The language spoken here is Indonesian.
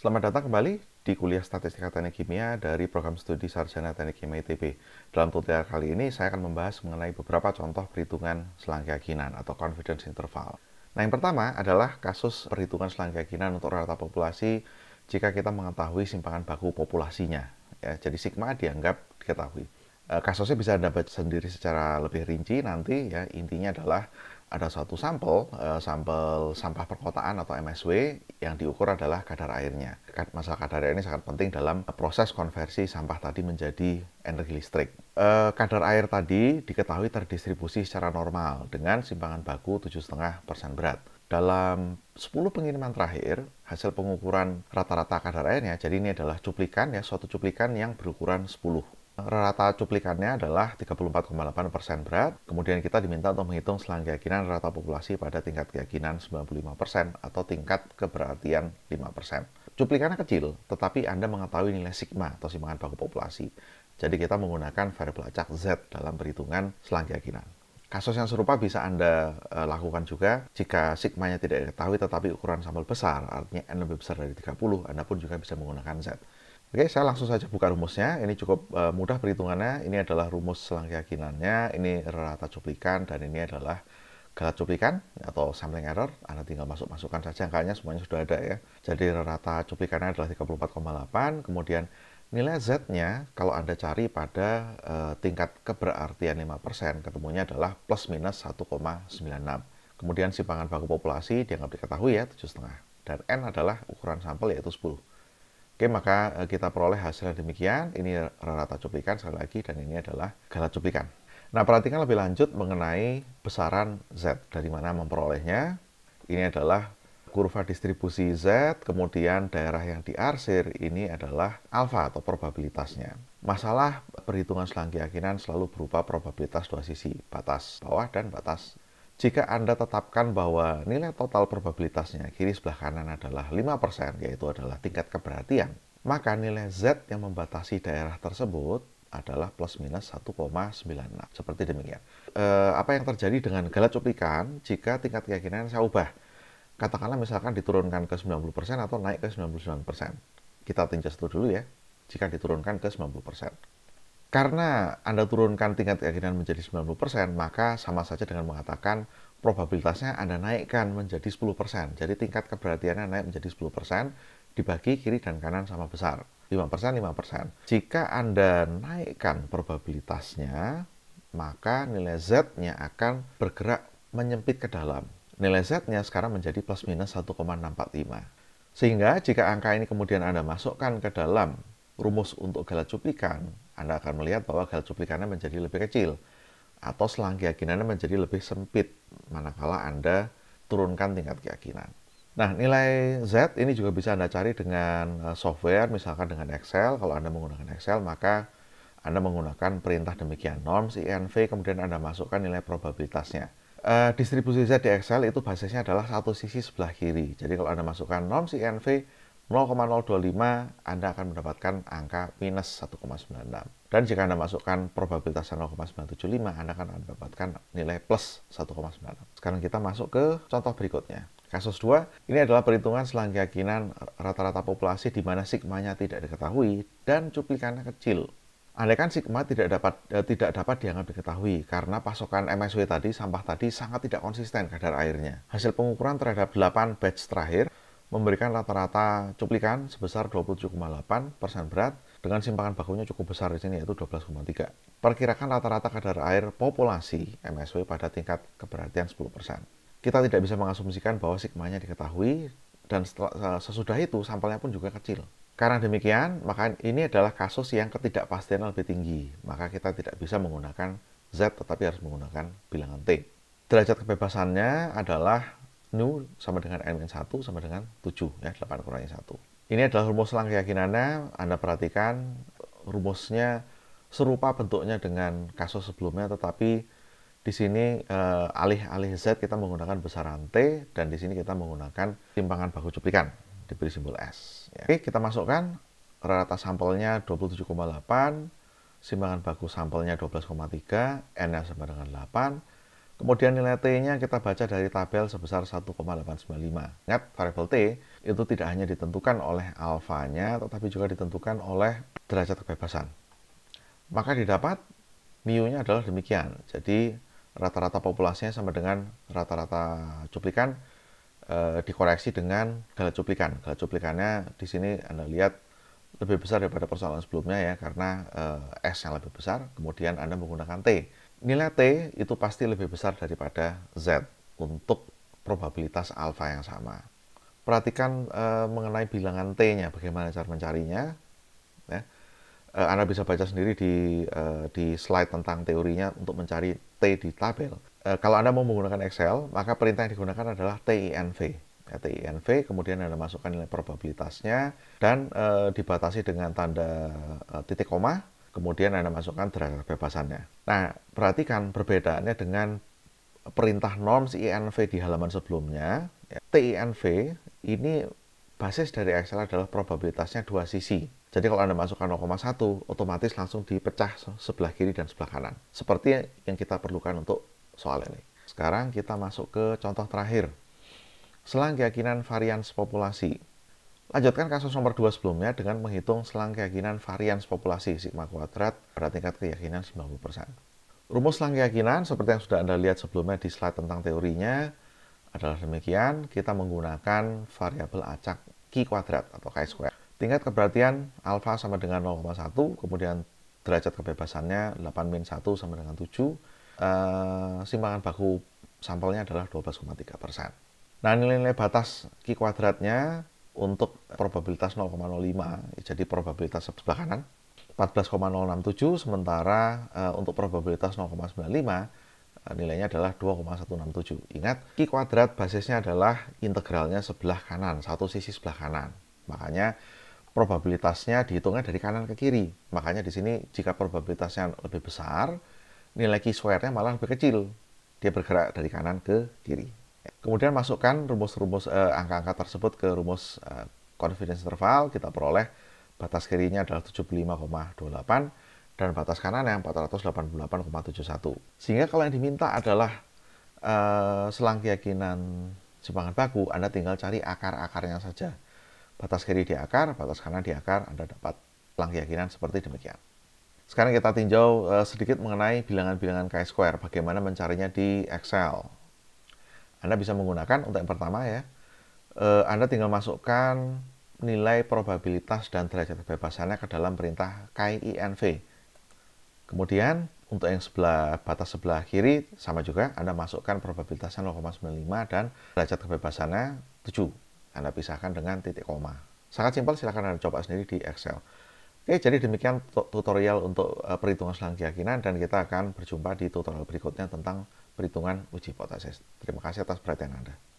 Selamat datang kembali di kuliah Statistika Teknik Kimia dari program studi Sarjana Teknik Kimia ITB. Dalam tutorial kali ini saya akan membahas mengenai beberapa contoh perhitungan selang keyakinan atau confidence interval. Nah, yang pertama adalah kasus perhitungan selang keyakinan untuk rata populasi jika kita mengetahui simpangan baku populasinya. Ya, jadi sigma dianggap diketahui. E, kasusnya bisa dapat sendiri secara lebih rinci nanti ya. Intinya adalah ada satu sampel, eh, sampel sampah perkotaan atau MSW yang diukur adalah kadar airnya. Masalah kadar air ini sangat penting dalam proses konversi sampah tadi menjadi energi listrik. Eh, kadar air tadi diketahui terdistribusi secara normal dengan simpangan baku 7,5% berat. Dalam 10 pengiriman terakhir, hasil pengukuran rata-rata kadar airnya, jadi ini adalah cuplikan ya, suatu cuplikan yang berukuran 10 rata cuplikannya adalah 34,8% berat. Kemudian kita diminta untuk menghitung selang keyakinan rata populasi pada tingkat keyakinan 95% atau tingkat keberartian 5%. Cuplikannya kecil, tetapi Anda mengetahui nilai sigma atau simpangan baku populasi. Jadi kita menggunakan variabel acak Z dalam perhitungan selang keyakinan. Kasus yang serupa bisa Anda e, lakukan juga jika sigmanya tidak diketahui tetapi ukuran sampel besar, artinya N lebih besar dari 30, Anda pun juga bisa menggunakan Z. Oke, saya langsung saja buka rumusnya. Ini cukup uh, mudah perhitungannya. Ini adalah rumus selang keyakinannya, ini rata cuplikan, dan ini adalah galat cuplikan atau sampling error. Anda tinggal masuk-masukkan saja angkanya, semuanya sudah ada ya. Jadi rata cuplikannya adalah 34,8. Kemudian nilai Z-nya kalau Anda cari pada uh, tingkat keberartian 5%, ketemunya adalah plus minus 1,96. Kemudian simpangan baku populasi dianggap diketahui ya, 7,5. Dan N adalah ukuran sampel yaitu 10. Oke, maka eh, kita peroleh hasil yang demikian. Ini rata cuplikan sekali lagi dan ini adalah gala cuplikan. Nah, perhatikan lebih lanjut mengenai besaran Z. Dari mana memperolehnya? Ini adalah kurva distribusi Z, kemudian daerah yang diarsir ini adalah alfa atau probabilitasnya. Masalah perhitungan selang keyakinan selalu berupa probabilitas dua sisi, batas bawah dan batas jika Anda tetapkan bahwa nilai total probabilitasnya kiri sebelah kanan adalah 5%, yaitu adalah tingkat keberhatian, maka nilai Z yang membatasi daerah tersebut adalah plus minus 1,96. Seperti demikian. E, apa yang terjadi dengan galat cuplikan jika tingkat keyakinan saya ubah? Katakanlah misalkan diturunkan ke 90% atau naik ke 99%. Kita tinjau satu dulu ya, jika diturunkan ke 90%. Karena Anda turunkan tingkat keyakinan menjadi 90%, maka sama saja dengan mengatakan probabilitasnya Anda naikkan menjadi 10%. Jadi tingkat keberhatiannya naik menjadi 10%, dibagi kiri dan kanan sama besar. 5%, 5%. Jika Anda naikkan probabilitasnya, maka nilai Z-nya akan bergerak menyempit ke dalam. Nilai Z-nya sekarang menjadi plus minus 1,645. Sehingga jika angka ini kemudian Anda masukkan ke dalam rumus untuk galat cuplikan, anda akan melihat bahwa gel cuplikannya menjadi lebih kecil atau selang keyakinannya menjadi lebih sempit manakala Anda turunkan tingkat keyakinan. Nah, nilai Z ini juga bisa Anda cari dengan eh, software, misalkan dengan Excel. Kalau Anda menggunakan Excel, maka Anda menggunakan perintah demikian norms, INV, kemudian Anda masukkan nilai probabilitasnya. Uh, distribusi Z di Excel itu basisnya adalah satu sisi sebelah kiri. Jadi kalau Anda masukkan norms, INV, 0,025 Anda akan mendapatkan angka minus 1,96. Dan jika Anda masukkan probabilitas 0,975, Anda akan mendapatkan nilai plus 1,96. Sekarang kita masuk ke contoh berikutnya. Kasus 2, ini adalah perhitungan selang keyakinan rata-rata populasi di mana sigmanya tidak diketahui dan cuplikannya kecil. Andaikan sigma tidak dapat eh, tidak dapat dianggap diketahui karena pasokan MSW tadi, sampah tadi sangat tidak konsisten kadar airnya. Hasil pengukuran terhadap 8 batch terakhir memberikan rata-rata cuplikan sebesar 27,8% persen berat dengan simpangan bakunya cukup besar di sini yaitu 12,3. Perkirakan rata-rata kadar air populasi MSW pada tingkat keberartian 10%. persen. Kita tidak bisa mengasumsikan bahwa sigmanya diketahui dan eh, sesudah itu sampelnya pun juga kecil. Karena demikian, maka ini adalah kasus yang ketidakpastian lebih tinggi, maka kita tidak bisa menggunakan Z tetapi harus menggunakan bilangan T. Derajat kebebasannya adalah nu sama dengan n 1 sama dengan 7 ya 8 kurangnya 1 ini adalah rumus selang keyakinannya Anda perhatikan rumusnya serupa bentuknya dengan kasus sebelumnya tetapi di sini alih-alih eh, Z kita menggunakan besaran T dan di sini kita menggunakan timbangan baku cuplikan diberi simbol S. Ya. Oke, kita masukkan rata sampelnya 27,8, simpangan baku sampelnya 12,3, n sama dengan 8, Kemudian nilai T-nya kita baca dari tabel sebesar 1,895. Ingat, variabel T itu tidak hanya ditentukan oleh alfanya, tetapi juga ditentukan oleh derajat kebebasan. Maka didapat mu-nya adalah demikian. Jadi rata-rata populasinya sama dengan rata-rata cuplikan e, dikoreksi dengan gala cuplikan. Gala cuplikannya di sini Anda lihat lebih besar daripada persoalan sebelumnya ya, karena e, S yang lebih besar, kemudian Anda menggunakan T nilai T itu pasti lebih besar daripada Z untuk probabilitas alfa yang sama. Perhatikan e, mengenai bilangan T-nya, bagaimana cara mencarinya. Ya. E, Anda bisa baca sendiri di, e, di slide tentang teorinya untuk mencari T di tabel. E, kalau Anda mau menggunakan Excel, maka perintah yang digunakan adalah TINV. Ya, TINV, kemudian Anda masukkan nilai probabilitasnya, dan e, dibatasi dengan tanda e, titik koma, kemudian Anda masukkan derajat kebebasannya. Nah, perhatikan perbedaannya dengan perintah norms INV di halaman sebelumnya. Ya, TINV ini basis dari Excel adalah probabilitasnya dua sisi. Jadi kalau Anda masukkan 0,1, otomatis langsung dipecah sebelah kiri dan sebelah kanan. Seperti yang kita perlukan untuk soal ini. Sekarang kita masuk ke contoh terakhir. Selang keyakinan varians populasi. Lanjutkan kasus nomor 2 sebelumnya dengan menghitung selang keyakinan varians populasi sigma kuadrat pada tingkat keyakinan 90%. Rumus selang keyakinan seperti yang sudah Anda lihat sebelumnya di slide tentang teorinya adalah demikian, kita menggunakan variabel acak Q kuadrat atau chi square. Tingkat keberartian alfa sama dengan 0,1, kemudian derajat kebebasannya 8 min 1 sama dengan 7, e, eh, simpangan baku sampelnya adalah 12,3%. Nah, nilai-nilai batas Q kuadratnya untuk probabilitas 0,05 jadi probabilitas sebelah kanan 14,067 sementara eh, untuk probabilitas 0,95 eh, nilainya adalah 2,167. Ingat, Ki kuadrat basisnya adalah integralnya sebelah kanan, satu sisi sebelah kanan. Makanya probabilitasnya dihitungnya dari kanan ke kiri. Makanya di sini jika probabilitasnya lebih besar, nilai Ki square-nya malah lebih kecil. Dia bergerak dari kanan ke kiri. Kemudian masukkan rumus-rumus angka eh, angka-angka tersebut ke rumus eh, confidence interval, kita peroleh batas kirinya adalah 75,28 dan batas kanannya 488,71. Sehingga kalau yang diminta adalah eh, selang keyakinan simpangan baku, Anda tinggal cari akar-akarnya saja. Batas kiri di akar, batas kanan di akar, Anda dapat selang keyakinan seperti demikian. Sekarang kita tinjau eh, sedikit mengenai bilangan-bilangan chi-square, bagaimana mencarinya di Excel. Anda bisa menggunakan untuk yang pertama ya, eh, Anda tinggal masukkan nilai probabilitas dan derajat kebebasannya ke dalam perintah KINV. Kemudian untuk yang sebelah batas sebelah kiri sama juga Anda masukkan probabilitasnya 0,95 dan derajat kebebasannya 7. Anda pisahkan dengan titik koma. Sangat simpel, silahkan Anda coba sendiri di Excel. Oke, jadi demikian tutorial untuk eh, perhitungan selang keyakinan dan kita akan berjumpa di tutorial berikutnya tentang perhitungan uji hipotesis. Terima kasih atas perhatian Anda.